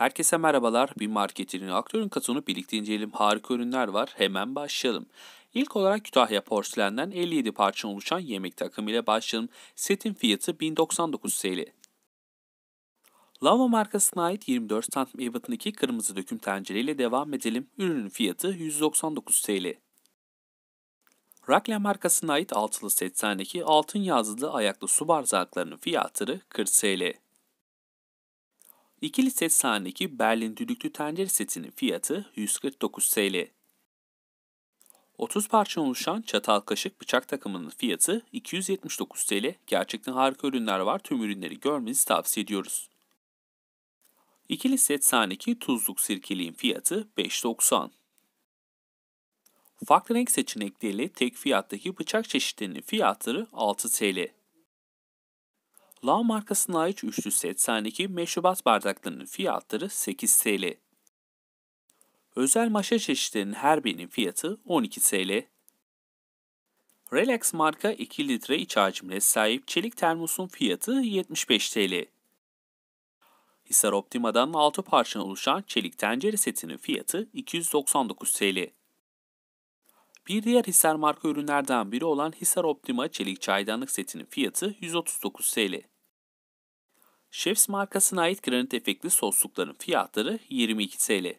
Herkese merhabalar. Bir marketinin aktörün katını birlikte inceleyelim. Harika ürünler var. Hemen başlayalım. İlk olarak Kütahya porselenden 57 parça oluşan yemek takımı ile başlayalım. Setin fiyatı 1099 TL. Lava markasına ait 24 santim ebatındaki kırmızı döküm tencereyle devam edelim. Ürünün fiyatı 199 TL. Rakle markasına ait altılı setsendeki altın yazılı ayaklı su barzaklarının fiyatları 40 TL. İkili set sahnedeki Berlin düdüklü tencere setinin fiyatı 149 TL. 30 parça oluşan çatal kaşık bıçak takımının fiyatı 279 TL. Gerçekten harika ürünler var. Tüm ürünleri görmenizi tavsiye ediyoruz. İkili set sahnedeki tuzluk sirkeliğin fiyatı 5.90. Farklı renk seçenekleriyle tek fiyattaki bıçak çeşitlerinin fiyatları 6 TL. La markasına ait üçlü setsaneki meşrubat bardaklarının fiyatları 8 TL. Özel maşa çeşitlerinin her birinin fiyatı 12 TL. Relax marka 2 litre iç hacimle sahip çelik termosun fiyatı 75 TL. Hisar Optima'dan 6 parçadan oluşan çelik tencere setinin fiyatı 299 TL. Bir diğer Hisar marka ürünlerden biri olan Hisar Optima çelik çaydanlık setinin fiyatı 139 TL. Chefs markasına ait granit efektli soslukların fiyatları 22 TL.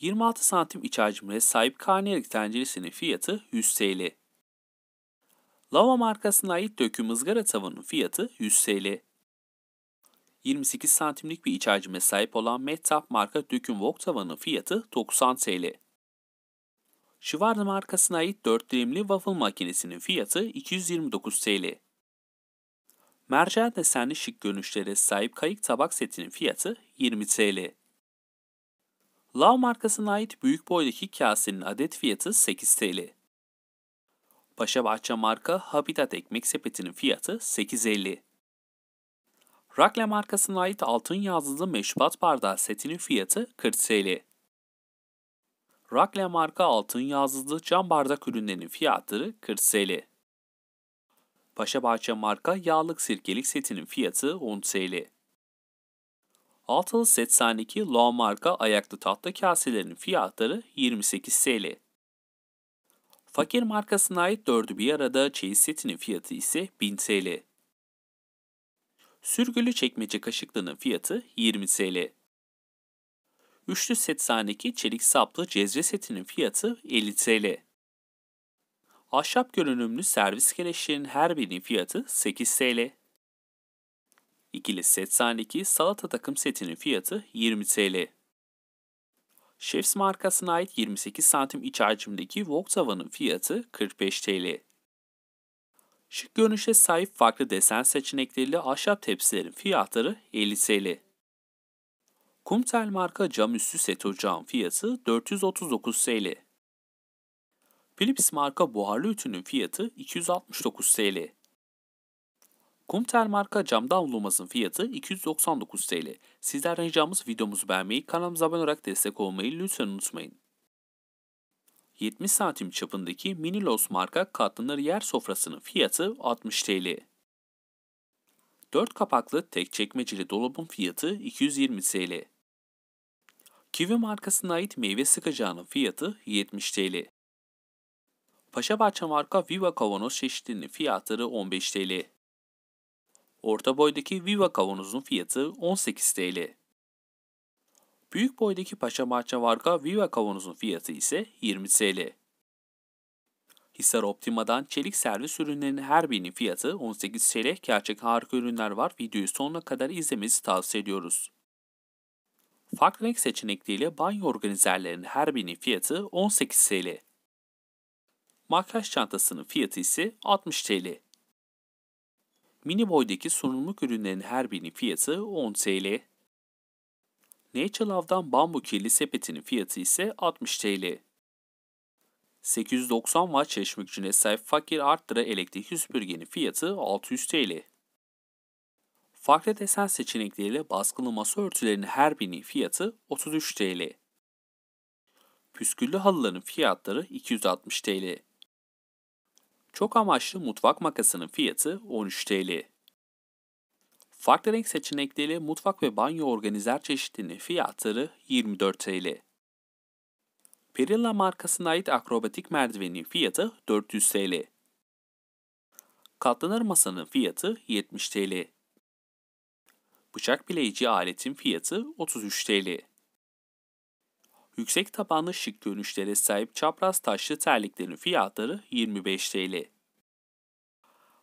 26 santim iç hacimine sahip karnelik tenceresinin fiyatı 100 TL. Lava markasına ait döküm ızgara tavanın fiyatı 100 TL. 28 santimlik bir iç hacme sahip olan Metap marka döküm wok tavanın fiyatı 90 TL. Schwarz markasına ait 4 dilimli waffle makinesinin fiyatı 229 TL. Mercan desenli şık görünüşlere sahip kayık tabak setinin fiyatı 20 TL. Lav markasına ait büyük boydaki kasenin adet fiyatı 8 TL. Paşa Bahçe marka Habitat ekmek sepetinin fiyatı 8.50. Rakle markasına ait altın yazılı meşrubat bardağı setinin fiyatı 40 TL. Rakle marka altın yazılı cam bardak ürünlerinin fiyatları 40 TL bahçe marka yağlık sirkelik setinin fiyatı 10 TL. Altılı set sahneki Law marka ayaklı tahta kaselerin fiyatları 28 TL. Fakir markasına ait dördü bir arada çeyiz setinin fiyatı ise 1000 TL. Sürgülü çekmece kaşıklının fiyatı 20 TL. Üçlü set sahneki çelik saplı cezve setinin fiyatı 50 TL. Ahşap görünümlü servis keleşlerin her birinin fiyatı 8 TL. İkili set sahnedeki salata takım setinin fiyatı 20 TL. Chefs markasına ait 28 santim iç hacimdeki wok tavanın fiyatı 45 TL. Şık görünüşe sahip farklı desen seçenekleriyle ahşap tepsilerin fiyatları 50 TL. Kumtel marka cam üstü set ocağın fiyatı 439 TL. Philips marka buharlı ütünün fiyatı 269 TL. Kumter marka cam damlamızın fiyatı 299 TL. Sizler ricamız videomuzu beğenmeyi, kanalımıza abone olarak destek olmayı lütfen unutmayın. 70 santim çapındaki Minilos marka katlanır yer sofrasının fiyatı 60 TL. 4 kapaklı tek çekmeceli dolabın fiyatı 220 TL. Kiwi markasına ait meyve sıkacağının fiyatı 70 TL. Paşabahçe marka Viva kavanoz çeşitlerinin fiyatları 15 TL. Orta boydaki Viva kavanozun fiyatı 18 TL. Büyük boydaki Paşabahçe marka Viva kavanozun fiyatı ise 20 TL. Hisar Optima'dan çelik servis ürünlerinin her birinin fiyatı 18 TL. Gerçek harika ürünler var. Videoyu sonuna kadar izlemenizi tavsiye ediyoruz. Farklı renk seçenekleriyle banyo organizerlerinin her birinin fiyatı 18 TL. Makyaj çantasının fiyatı ise 60 TL. Mini boydaki sunumluk ürünlerin her birinin fiyatı 10 TL. Nature Love'dan bambu kirli sepetinin fiyatı ise 60 TL. 890 watt çeşme gücüne sahip Fakir Arttıra elektrikli süpürgenin fiyatı 600 TL. Farklı desen seçenekleriyle baskılı masa örtülerinin her birinin fiyatı 33 TL. Püsküllü halıların fiyatları 260 TL. Çok amaçlı mutfak makasının fiyatı 13 TL. Farklı renk seçenekleriyle mutfak ve banyo organizer çeşitlerinin fiyatları 24 TL. Perilla markasına ait akrobatik merdivenin fiyatı 400 TL. Katlanır masanın fiyatı 70 TL. Bıçak bileyici aletin fiyatı 33 TL. Yüksek tabanlı şık görünüşlere sahip çapraz taşlı terliklerin fiyatları 25 TL.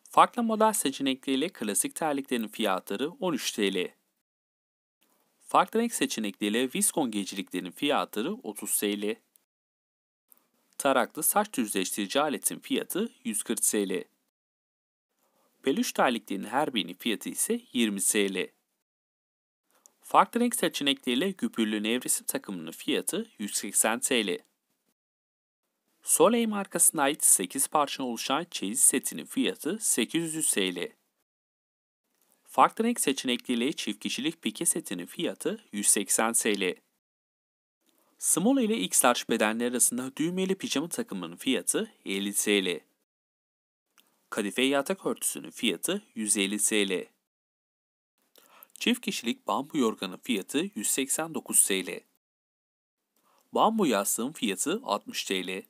Farklı model seçenekleriyle klasik terliklerin fiyatları 13 TL. Farklı renk seçenekleriyle viskon geceliklerin fiyatları 30 TL. Taraklı saç düzleştirici aletin fiyatı 140 TL. Peluş terliklerin her birinin fiyatı ise 20 TL. Farklı renk seçenekleriyle gübürlü nevresim takımının fiyatı 180 TL. Soleil markasına ait 8 parça oluşan çeyiz setinin fiyatı 800 TL. Farklı renk seçenekleriyle çift kişilik pike setinin fiyatı 180 TL. Small ile X-Large bedenler arasında düğmeli pijama takımının fiyatı 50 TL. Kadife yatak örtüsünün fiyatı 150 TL. Çift kişilik bambu yorganın fiyatı 189 TL. Bambu yastığın fiyatı 60 TL.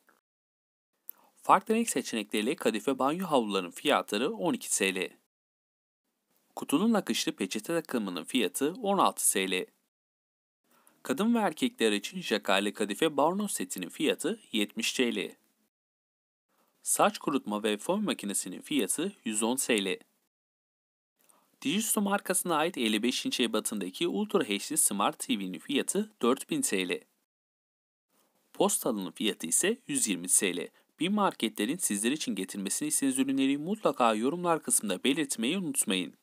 Farklı renk seçenekleriyle kadife banyo havlularının fiyatları 12 TL. Kutunun akışlı peçete takımının fiyatı 16 TL. Kadın ve erkekler için jakale kadife barno setinin fiyatı 70 TL. Saç kurutma ve fön makinesinin fiyatı 110 TL. Dijitsu markasına ait 55 inç ebatındaki Ultra HD Smart TV'nin fiyatı 4000 TL. Postalın fiyatı ise 120 TL. Bir marketlerin sizler için getirmesini istediğiniz ürünleri mutlaka yorumlar kısmında belirtmeyi unutmayın.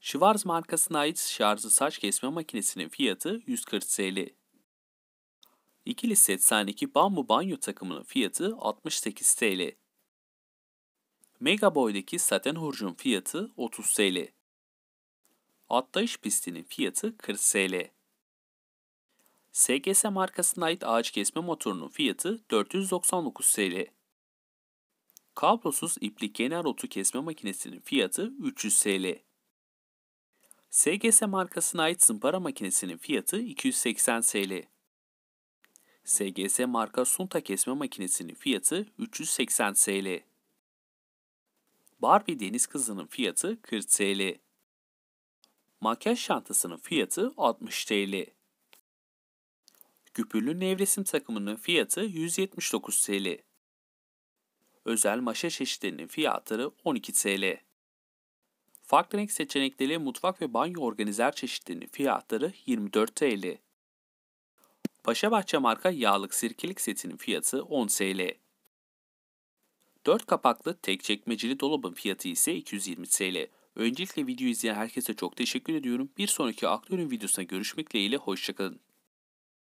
Schwarz markasına ait şarjlı saç kesme makinesinin fiyatı 140 TL. İkili set sahneki bambu banyo takımının fiyatı 68 TL. Mega boydaki saten hurcun fiyatı 30 TL. Atlayış pistinin fiyatı 40 TL. SGS markasına ait ağaç kesme motorunun fiyatı 499 TL. Kablosuz iplik genel otu kesme makinesinin fiyatı 300 TL. SGS markasına ait zımpara makinesinin fiyatı 280 TL. SGS marka sunta kesme makinesinin fiyatı 380 TL. Barbie Deniz Kızı'nın fiyatı 40 TL. Makyaj çantasının fiyatı 60 TL. Güpürlü nevresim takımının fiyatı 179 TL. Özel maşa çeşitlerinin fiyatları 12 TL. Farklı renk seçenekleri mutfak ve banyo organizer çeşitlerinin fiyatları 24 TL. Paşabahçe marka yağlık sirkelik setinin fiyatı 10 TL. 4 kapaklı tek çekmeceli dolabın fiyatı ise 220 TL. Öncelikle video izleyen herkese çok teşekkür ediyorum. Bir sonraki aktörün videosuna görüşmek dileğiyle hoşçakalın.